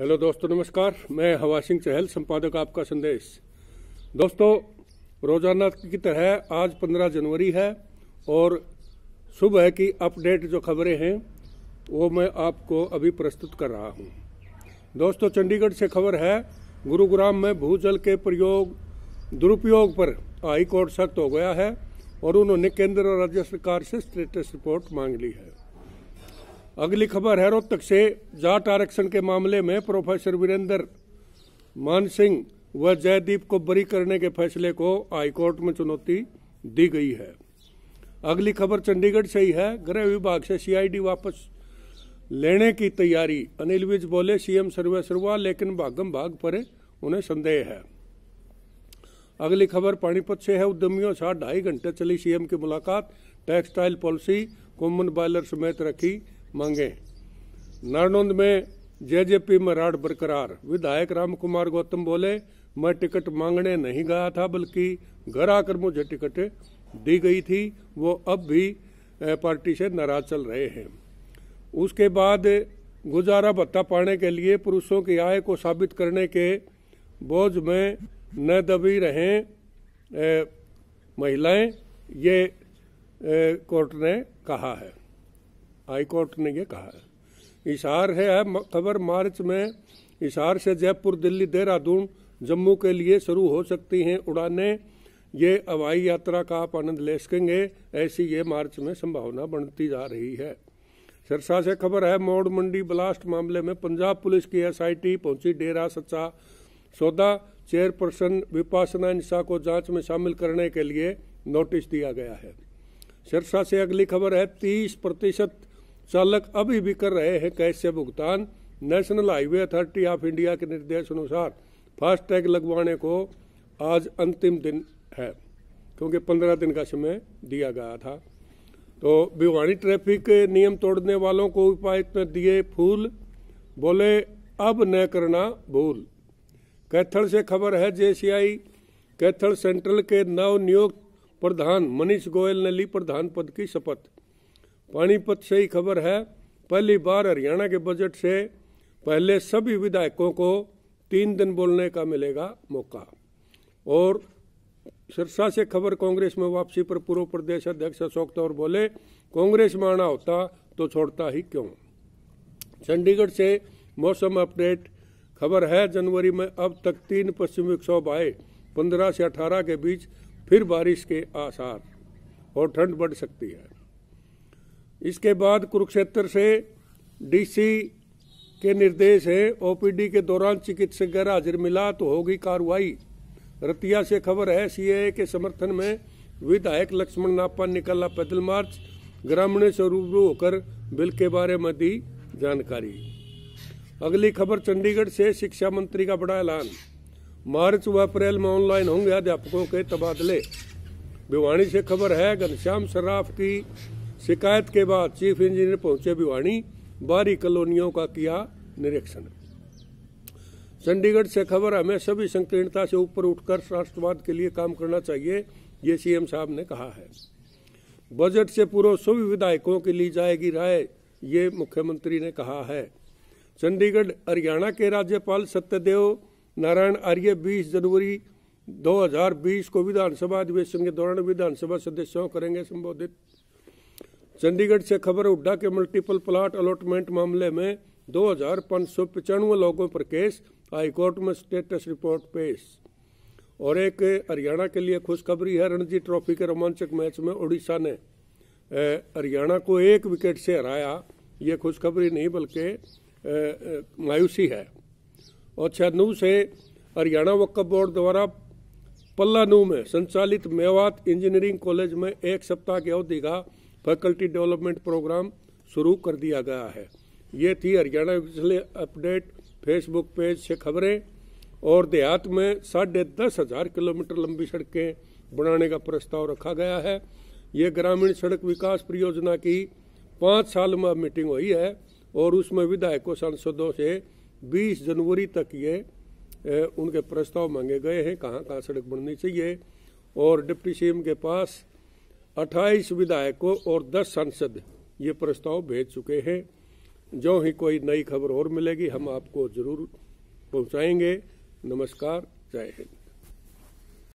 Hello दोस्तों नमस्कार मैं हवा सिंह चहल संपादक आपका संदेश दोस्तों रोजाना की तरह आज 15 जनवरी है और सुबह की अपडेट जो खबरें हैं वो मैं आपको अभी प्रस्तुत कर रहा हूं। दोस्तों चंडीगढ़ से खबर है गुरुग्राम में भूजल के प्रयोग दुरुपयोग पर हाईकोर्ट सख्त हो गया है और उन्होंने केंद्र और राज्य सरकार से स्टेटस रिपोर्ट मांग ली है अगली खबर है रोहतक से जाट आरक्षण के मामले में प्रोफेसर वीरेंद्र मान सिंह व जयदीप को बरी करने के फैसले को हाईकोर्ट में चुनौती दी गई है अगली खबर चंडीगढ़ से ही है गृह विभाग से सीआईडी वापस लेने की तैयारी अनिल विज बोले सीएम सर्वे सर्वा लेकिन भागम भाग पर उन्हें संदेह है अगली खबर पानीपत से है उद्यमियों साथ ढाई घंटे चली सीएम की मुलाकात टेक्सटाइल पॉलिसी कॉमन बॉयलर समेत रखी मांगे नारनौंद में जेजेपी में राड बरकरार विधायक राम कुमार गौतम बोले मैं टिकट मांगने नहीं गया था बल्कि घर आकर मुझे टिकट दी गई थी वो अब भी पार्टी से नाराज चल रहे हैं उसके बाद गुजारा भत्ता पाने के लिए पुरुषों की आय को साबित करने के बोझ में न दबी रहें महिलाएं ये कोर्ट ने कहा है हाईकोर्ट ने यह कहा है इशार है खबर मार्च में इशार से जयपुर दिल्ली देहरादून जम्मू के लिए शुरू हो सकती हैं उड़ानें ये हवाई यात्रा का आप आनंद ले सकेंगे ऐसी ये मार्च में संभावना बढ़ती जा रही है सिरसा से खबर है मोड़ मंडी ब्लास्ट मामले में पंजाब पुलिस की एसआईटी पहुंची डेरा सच्चा सौदा चेयरपर्सन विपासना निशा को जांच में शामिल करने के लिए नोटिस दिया गया है सिरसा से अगली खबर है तीस प्रतिशत चालक अभी भी कर रहे हैं कैश से भुगतान National Highway Authority of India के निर्देश अनुसार फास्टैग लगवाने को आज अंतिम दिन है क्योंकि पंद्रह दिन का समय दिया गया था तो भिवानी ट्रैफिक नियम तोड़ने वालों को उपायुक्त ने दिए फूल बोले अब न करना भूल कैथल से खबर है जेसीआई कैथल सेंट्रल के नव नियुक्त प्रधान मनीष गोयल ने ली प्रधान पद की शपथ पानीपत से ही खबर है पहली बार हरियाणा के बजट से पहले सभी विधायकों को तीन दिन बोलने का मिलेगा मौका और सिरसा से खबर कांग्रेस में वापसी पर पूर्व प्रदेश अध्यक्ष अशोक तौर बोले कांग्रेस में आना होता तो छोड़ता ही क्यों चंडीगढ़ से मौसम अपडेट खबर है जनवरी में अब तक तीन पश्चिमी विक्षोभ आए पंद्रह से अठारह के बीच फिर बारिश के आसार और ठंड बढ़ सकती है इसके बाद कुरुक्षेत्र से डीसी के निर्देश है ओपीडी के दौरान चिकित्सक गैर हाजिर मिला तो होगी कार्रवाई रतिया से खबर है सीएए के समर्थन में विधायक लक्ष्मण नापा निकला पैदल मार्च ग्रामीण से रूबरू होकर बिल के बारे में दी जानकारी अगली खबर चंडीगढ़ से शिक्षा मंत्री का बड़ा ऐलान मार्च व अप्रैल में ऑनलाइन होंगे अध्यापकों के तबादले भिवाणी से खबर है घनश्याम सराफ की शिकायत के बाद चीफ इंजीनियर पहुंचे भिवाणी बारी कॉलोनियों का किया निरीक्षण चंडीगढ़ से खबर हमें सभी संकीर्णता से ऊपर उठकर राष्ट्रवाद के लिए काम करना चाहिए ये सीएम साहब ने कहा है बजट से पूर्व सभी विधायकों की ली जाएगी राय ये मुख्यमंत्री ने कहा है चंडीगढ़ हरियाणा के राज्यपाल सत्यदेव नारायण आर्य 20 जनवरी 2020 को विधानसभा अधिवेशन के दौरान विधानसभा सदस्यों करेंगे संबोधित चंडीगढ़ से खबर उड्डा के मल्टीपल प्लाट अलॉटमेंट मामले में दो हजार पाँच सौ पचानवे लोगों पर केस हाईकोर्ट में स्टेटस रिपोर्ट पेश और एक हरियाणा के लिए खुशखबरी है रणजी ट्रॉफी के रोमांचक मैच में ओडिशा ने हरियाणा को एक विकेट से हराया ये खुशखबरी नहीं बल्कि मायूसी है और छनू से हरियाणा वक्फ बोर्ड द्वारा पल्लानू में संचालित मेवात इंजीनियरिंग कॉलेज में एक सप्ताह की अवधि का फैकल्टी डेवलपमेंट प्रोग्राम शुरू कर दिया गया है ये थी हरियाणा पिछले अपडेट फेसबुक पेज से खबरें और देहात में साढ़े दस हजार किलोमीटर लंबी सड़कें बनाने का प्रस्ताव रखा गया है ये ग्रामीण सड़क विकास परियोजना की पाँच साल में मीटिंग हुई है और उसमें विधायकों सांसदों से 20 जनवरी तक ये उनके प्रस्ताव मांगे गए हैं कहाँ कहाँ सड़क बननी चाहिए और डिप्टी सी के पास अट्ठाईस विधायकों और दस सांसद ये प्रस्ताव भेज चुके हैं जो ही कोई नई खबर और मिलेगी हम आपको जरूर पहुंचाएंगे नमस्कार जय हिंद